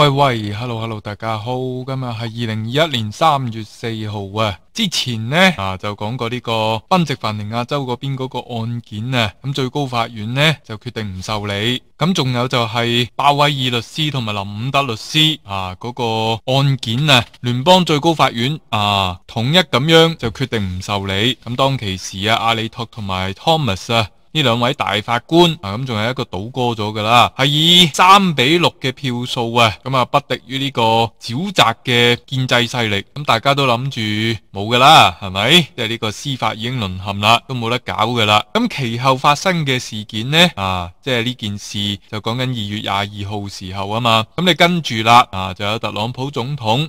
喂喂，hello hello，大家好，今日系二零二一年三月四号啊。之前呢，啊，就讲过呢个宾夕凡尼亚州嗰边嗰个案件啊，咁最高法院呢，就决定唔受理。咁仲有就系鲍威尔律师同埋林伍德律师啊，嗰个案件啊，联邦最高法院啊，统一咁样就决定唔受理。咁当其时啊，阿里托同埋 Thomas 啊。呢两位大法官啊，咁仲系一个倒戈咗噶啦，系以三比六嘅票数啊，咁啊，不敌于呢个沼泽嘅建制势力，咁大家都谂住冇噶啦，系咪？即系呢个司法已经沦陷啦，都冇得搞噶啦。咁其后发生嘅事件呢？啊，即系呢件事就讲紧二月廿二号时候啊嘛，咁你跟住啦，啊，就有特朗普总统。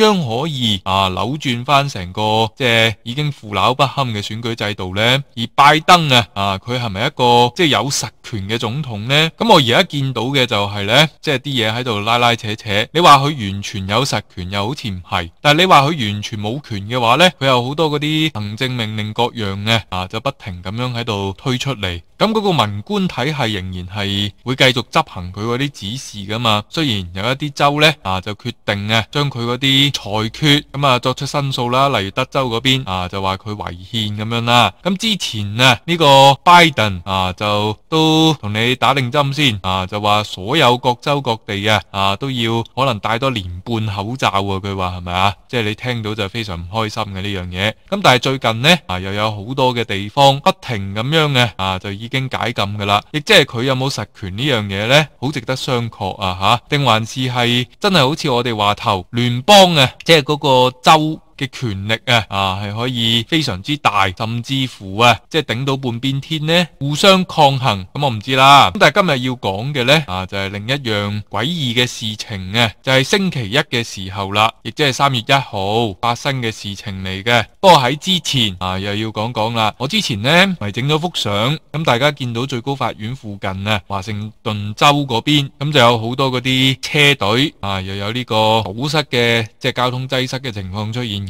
将可以啊扭转翻成个即系已经腐朽不堪嘅选举制度呢？而拜登啊啊佢系咪一个即系有实权嘅总统呢？咁我而家见到嘅就系呢，即系啲嘢喺度拉拉扯扯。你话佢完全有实权，又好似唔系；但系你话佢完全冇权嘅话呢，佢有好多嗰啲行政命令各样嘅啊，就不停咁样喺度推出嚟。咁嗰个文官体系仍然系会继续执行佢嗰啲指示噶嘛？虽然有一啲州呢，啊，就决定啊将佢嗰啲。裁決咁啊，作出申訴啦，例如德州嗰邊啊，就話佢違憲咁樣啦。咁之前啊，呢個拜登啊，就都同你打定針先啊，就話所有各州各地啊啊，都要可能戴多年半口罩啊。佢話係咪啊？即係你聽到就非常唔開心嘅呢樣嘢。咁但係最近呢，啊，又有好多嘅地方不停咁樣嘅啊，就已經解禁噶啦。亦即係佢有冇實權呢樣嘢呢？好值得商榷啊！吓，定還是係真係好似我哋話頭聯邦？即係嗰個州。嘅權力啊，啊係可以非常之大，甚至乎啊，即係頂到半邊天呢，互相抗衡咁，我唔知啦。咁但係今日要講嘅呢，啊就係另一樣詭異嘅事情啊，就係星期一嘅時候啦，亦即係三月一號發生嘅事情嚟嘅。不過喺之前啊，又要講講啦。我之前呢，咪整咗幅相，咁大家見到最高法院附近啊，華盛頓州嗰邊咁就有好多嗰啲車隊啊，又有呢個堵塞嘅，即係交通擠塞嘅情況出現。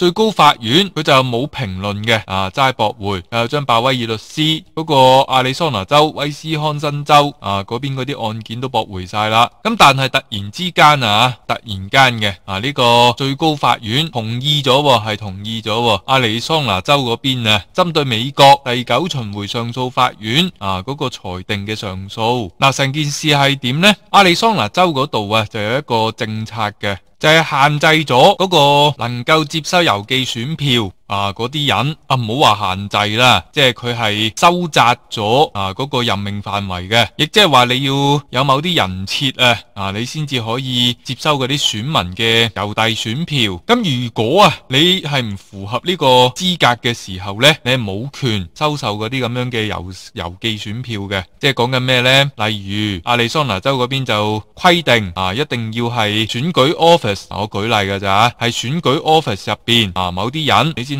最高法院佢就冇評論嘅，啊，齋駁回，又將鲍威爾律師嗰個亞利桑拿州、威斯康辛州啊嗰邊嗰啲案件都駁回晒啦。咁但係突然之間啊，突然間嘅啊呢個最高法院同意咗喎，係同意咗喎亞利桑拿州嗰邊啊，針對美國第九巡回上訴法院啊嗰個裁定嘅上訴。嗱，成件事係點呢？阿利桑拿州嗰度啊，就有一個政策嘅。就是、限制咗嗰个能够接收邮寄选票。啊！嗰啲人啊，唔好話限制啦，即係佢係收窄咗啊嗰個任命範圍嘅，亦即係話你要有某啲人設啊，啊你先至可以接收嗰啲選民嘅郵遞選票。咁如果啊，你係唔符合呢個資格嘅時候呢，你係冇權收受嗰啲咁樣嘅郵邮寄選票嘅。即係講緊咩呢？例如阿利桑那州嗰邊就規定啊，一定要係選舉 office，我舉例㗎咋，係選舉 office 入边啊，某啲人你先。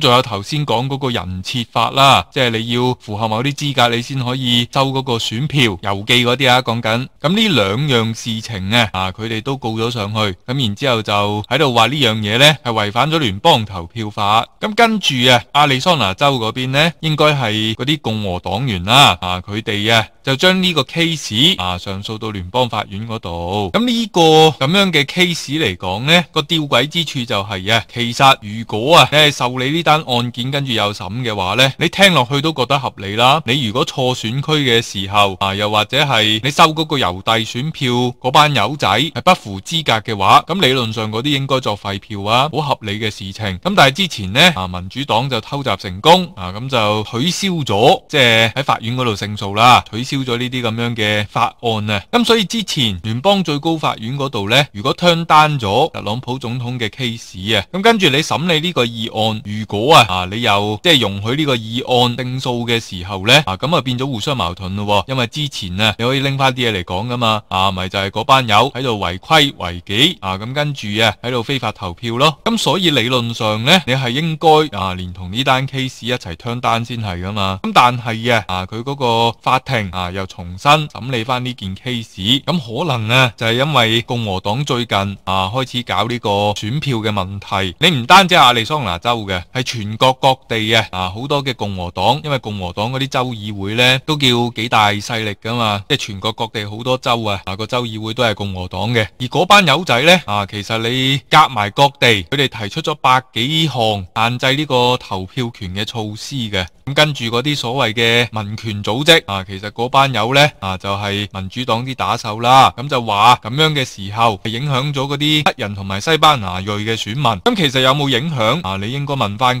仲有头先讲嗰人设法啦，即系你要符合某啲资格，你先可以收嗰个选票邮寄嗰啲啊。讲紧咁呢两样事情啊，啊佢哋都告咗上去。咁然之后就喺度话呢样嘢咧系违反咗联邦投票法。咁跟住啊，阿利桑那州嗰边咧应该系嗰啲共和党员啦，啊佢哋啊就将呢个 case 啊上诉到联邦法院嗰度。咁呢个咁样嘅 case 嚟讲咧，个吊诡之处就系啊，其实如果啊你系受理呢间案件跟住又审嘅话咧，你听落去都觉得合理啦。你如果错选区嘅时候啊，又或者系你收嗰个邮递选票嗰班友仔系不符资格嘅话，咁理论上嗰啲应该作废票啊，好合理嘅事情。咁但系之前咧啊，民主党就偷袭成功啊，咁就取消咗，即系喺法院嗰度胜诉啦，取消咗呢啲咁样嘅法案啊。咁所以之前联邦最高法院嗰度咧，如果 turn 咗特朗普总统嘅 case 啊，咁跟住你审理呢个议案，如果啊，啊你又即系容许呢个议案定数嘅时候咧，啊咁啊变咗互相矛盾咯，因为之前啊你可以拎翻啲嘢嚟讲噶嘛，啊咪就系嗰班友喺度违规违纪啊，咁跟住啊喺度非法投票咯，咁所以理论上咧你系应该啊连同呢单 case 一齐 c h r 单先系噶嘛，咁但系啊啊佢嗰个法庭啊又重新审理翻呢件 case，咁可能啊就系因为共和党最近啊开始搞呢个选票嘅问题，你唔单止系亚利桑拿州嘅系。全國各地啊，啊好多嘅共和黨，因為共和黨嗰啲州議會咧都叫幾大勢力噶嘛，即系全國各地好多州啊，個州議會都係共和黨嘅。而嗰班友仔咧啊，其實你夾埋各地，佢哋提出咗百幾項限制呢個投票權嘅措施嘅。咁跟住嗰啲所謂嘅民權組織啊，其實嗰班友咧啊就係民主黨啲打手啦。咁就話咁樣嘅時候係影響咗嗰啲黑人同埋西班牙裔嘅選民。咁其實有冇影響啊？你應該问翻。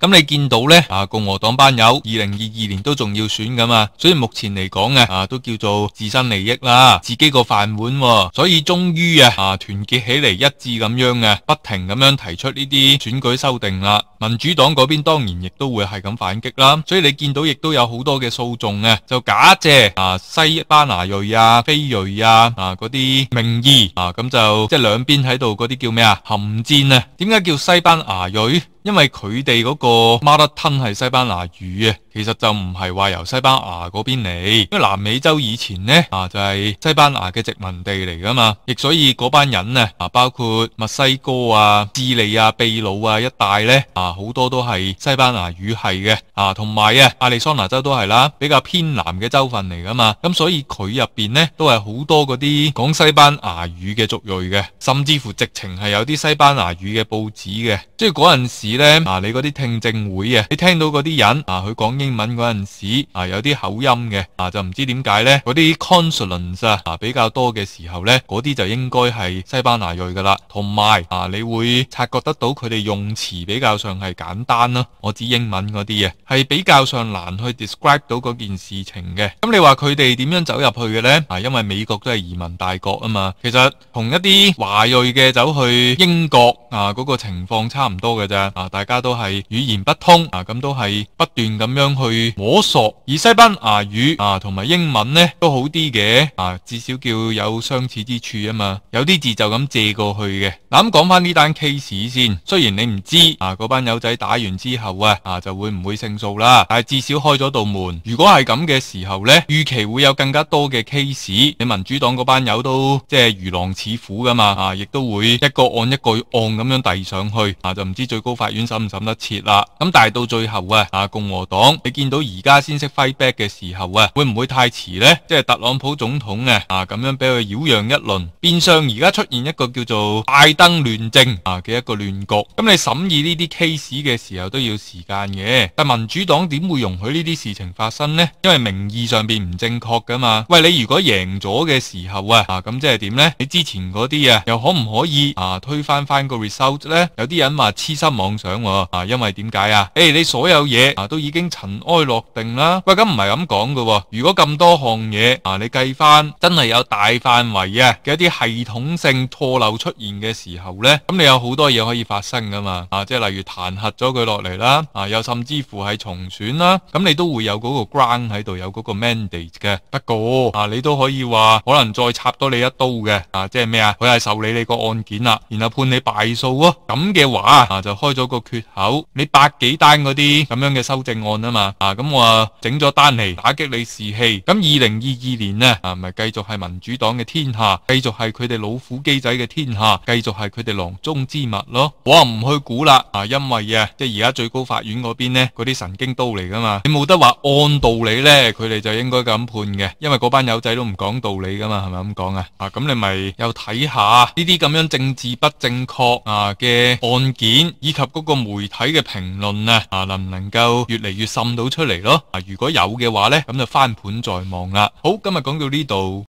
咁你見到呢，啊，共和黨班友二零二二年都仲要選噶嘛，所以目前嚟講嘅啊都叫做自身利益啦，自己個飯碗喎，所以終於啊啊團結起嚟一致咁樣嘅，不停咁樣提出呢啲選舉修訂啦。民主黨嗰邊當然亦都會係咁反擊啦，所以你見到亦都有好多嘅訴訟啊，就假借啊西班牙裔啊、非裔啊啊嗰啲名義啊，咁就即係兩邊喺度嗰啲叫咩啊？含戰啊？點解叫西班牙裔？因為佢哋嗰個孖得吞係西班牙語其实就唔系话由西班牙嗰边嚟，因为南美洲以前呢啊就系西班牙嘅殖民地嚟噶嘛，亦所以嗰班人呢啊包括墨西哥啊、智利啊、秘鲁啊一带呢啊好多都系西班牙语系嘅啊，同埋啊亚利桑那州都系啦，比较偏南嘅州份嚟噶嘛，咁所以佢入边呢都系好多嗰啲讲西班牙语嘅族裔嘅，甚至乎直情系有啲西班牙语嘅报纸嘅，即系嗰阵时咧啊你嗰啲听证会啊，你听到嗰啲人啊佢讲英。英文嗰阵时啊，有啲口音嘅啊，就唔知点解咧。嗰啲 c o n s u l a n t s 啊，比较多嘅时候咧，嗰啲就应该系西班牙裔噶啦。同埋啊，你会察觉得到佢哋用词比较上系简单啦。我指英文嗰啲啊，系比较上难去 describe 到嗰件事情嘅。咁你话佢哋点样走入去嘅咧？啊，因为美国都系移民大国啊嘛。其实同一啲华裔嘅走去英国啊，嗰个情况差唔多嘅咋啊，大家都系语言不通啊，咁都系不断咁样。去摸索，而西班牙语啊同埋英文呢都好啲嘅啊，至少叫有相似之处啊嘛。有啲字就咁借过去嘅。嗱咁讲翻呢单 case 先，虽然你唔知啊嗰班友仔打完之后啊啊就会唔会胜诉啦，但系至少开咗道门。如果系咁嘅时候呢，预期会有更加多嘅 case。你民主党嗰班友都即系如狼似虎噶嘛啊，亦都会一个按一个按咁样递上去啊，就唔知最高法院审唔审得切啦。咁但系到最后啊啊共和党。你見到而家先識挥 back 嘅時候啊，會唔會太遲呢？即係特朗普總統啊，啊，咁樣俾佢扰攘一輪，變相而家出現一個叫做拜登亂政啊嘅一個亂局。咁你審議呢啲 case 嘅時候都要時間嘅。但民主黨點會容許呢啲事情發生呢？因為名义上边唔正確噶嘛。喂，你如果贏咗嘅時候啊，咁即係點呢？你之前嗰啲啊，又可唔可以啊推翻翻個 result 呢？有啲人話痴心妄想啊，因為點解啊？誒，你所有嘢啊都已經哀落定啦喂，咁唔系咁讲噶。如果咁多项嘢啊，你计翻真系有大范围啊嘅一啲系统性错漏出现嘅时候咧，咁你有好多嘢可以发生噶嘛啊，即系例如弹劾咗佢落嚟啦啊，又甚至乎系重选啦，咁你都会有嗰个 gun 喺度，有嗰个 mandate 嘅。不过啊，你都可以话可能再插多你一刀嘅啊，即系咩啊？佢系受理你个案件啦，然后判你败诉咯。咁嘅话啊，就开咗个缺口。你百几单嗰啲咁样嘅修正案啊嘛。啊啊咁我整咗单嚟打击你士气咁二零二二年呢，啊咪继续系民主党嘅天下，继续系佢哋老虎机仔嘅天下，继续系佢哋囊中之物咯。我唔去估啦啊，因为啊即系而家最高法院嗰边呢，嗰啲神经刀嚟噶嘛，你冇得话按道理呢，佢哋就应该咁判嘅，因为嗰班友仔都唔讲道理噶嘛，系咪咁讲啊？啊咁你咪又睇下呢啲咁样政治不正确啊嘅案件，以及嗰个媒体嘅评论呢，啊能唔能够越嚟越深？到出嚟咯啊！如果有嘅话咧，咁就翻盘再望啦。好，今日讲到呢度。